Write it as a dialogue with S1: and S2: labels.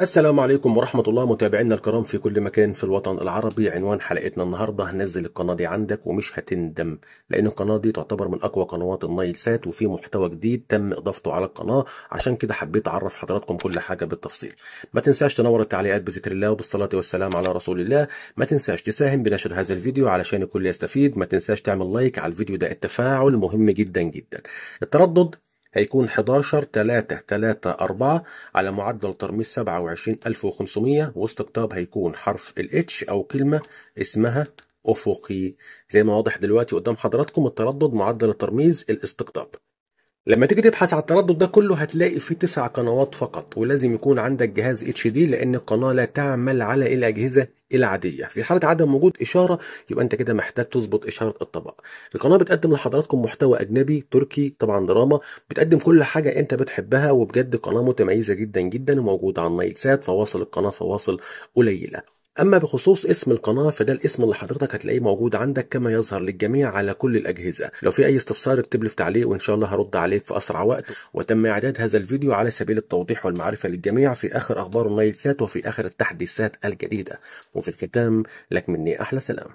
S1: السلام عليكم ورحمة الله متابعينا الكرام في كل مكان في الوطن العربي عنوان حلقتنا النهاردة هنزل القناة دي عندك ومش هتندم لأن القناة دي تعتبر من أقوى قنوات النايل سات وفي محتوى جديد تم إضافته على القناة عشان كده حبيت أعرف حضراتكم كل حاجة بالتفصيل ما تنساش تنور التعليقات بذكر الله وبالصلاة والسلام على رسول الله ما تنساش تساهم بنشر هذا الفيديو علشان الكل يستفيد ما تنساش تعمل لايك على الفيديو ده التفاعل مهم جدا جدا التردد هيكون 11 3 3 4 على معدل ترميز 27500 واستقطاب هيكون حرف الاتش او كلمه اسمها افقي زي ما واضح دلوقتي قدام حضراتكم التردد معدل الترميز الاستقطاب لما تيجي تبحث على التردد ده كله هتلاقي فيه تسع قنوات فقط ولازم يكون عندك جهاز اتش دي لان القناه لا تعمل على الاجهزه العاديه في حاله عدم وجود اشاره يبقى انت كده محتاج تظبط اشاره الطبق القناه بتقدم لحضراتكم محتوى اجنبي تركي طبعا دراما بتقدم كل حاجه انت بتحبها وبجد قناه متميزه جدا جدا وموجوده على نايل سات فواصل القناه فواصل قليله اما بخصوص اسم القناه فده الاسم اللي حضرتك هتلاقيه موجود عندك كما يظهر للجميع على كل الاجهزه لو في اي استفسار اكتب لي في تعليق وان شاء الله هرد عليك في اسرع وقت وتم اعداد هذا الفيديو على سبيل التوضيح والمعرفه للجميع في اخر اخبار النايل سات وفي اخر التحديثات الجديده وفي الختام لك مني احلى سلام